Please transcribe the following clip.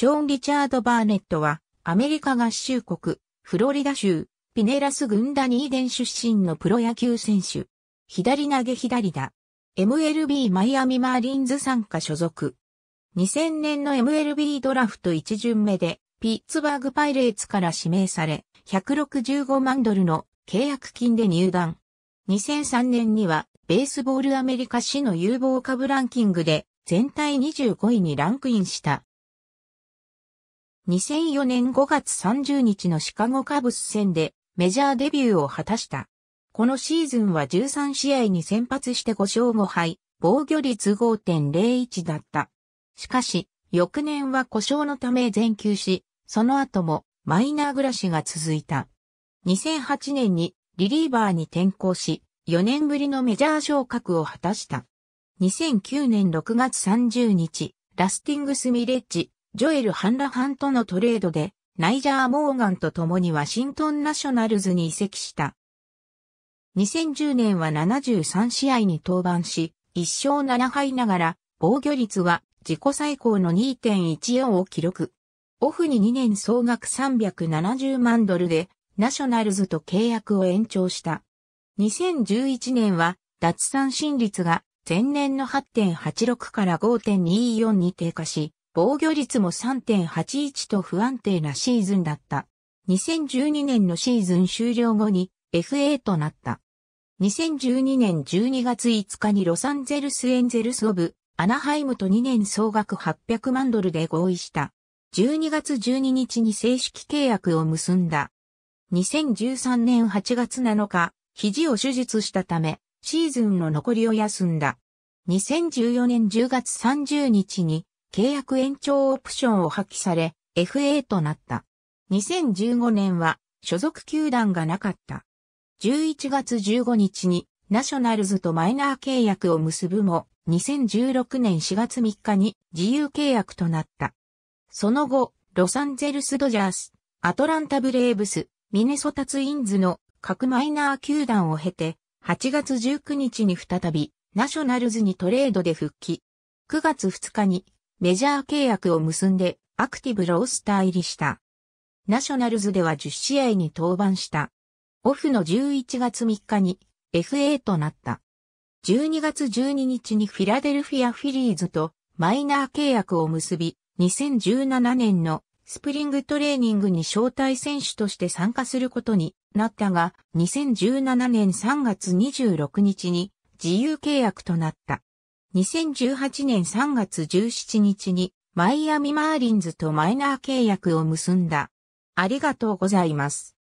ショーン・リチャード・バーネットは、アメリカ合衆国、フロリダ州、ピネラスグンダニーデン出身のプロ野球選手。左投げ左打。MLB マイアミマーリンズ参加所属。2000年の MLB ドラフト1巡目で、ピッツバーグパイレーツから指名され、165万ドルの契約金で入団。2003年には、ベースボールアメリカ市の有望株ランキングで、全体25位にランクインした。2004年5月30日のシカゴカブス戦でメジャーデビューを果たした。このシーズンは13試合に先発して5勝5敗、防御率5.01だった。しかし、翌年は故障のため全休し、その後もマイナー暮らしが続いた。2008年にリリーバーに転向し、4年ぶりのメジャー昇格を果たした。2009年6月30日、ラスティングスミレッジ、ジョエル・ハンラハンとのトレードで、ナイジャー・モーガンと共にワシントン・ナショナルズに移籍した。2010年は73試合に登板し、1勝7敗ながら、防御率は自己最高の2.14を記録。オフに2年総額370万ドルで、ナショナルズと契約を延長した。2011年は、脱三振率が前年の8.86から5.24に低下し、防御率も3.81と不安定なシーズンだった。2012年のシーズン終了後に FA となった。2012年12月5日にロサンゼルスエンゼルスオブアナハイムと2年総額800万ドルで合意した。12月12日に正式契約を結んだ。2013年8月7日、肘を手術したため、シーズンの残りを休んだ。2014年10月30日に契約延長オプションを破棄され、FA となった。2015年は所属球団がなかった。11月15日にナショナルズとマイナー契約を結ぶも、2016年4月3日に自由契約となった。その後、ロサンゼルスドジャース、アトランタブレーブス、ミネソタツインズの各マイナー球団を経て、8月19日に再び、ナショナルズにトレードで復帰。9月2日にメジャー契約を結んでアクティブロースター入りした。ナショナルズでは10試合に登板した。オフの11月3日に FA となった。12月12日にフィラデルフィアフィリーズとマイナー契約を結び、2017年のスプリングトレーニングに招待選手として参加することになったが、2017年3月26日に自由契約となった。2018年3月17日にマイアミマーリンズとマイナー契約を結んだ。ありがとうございます。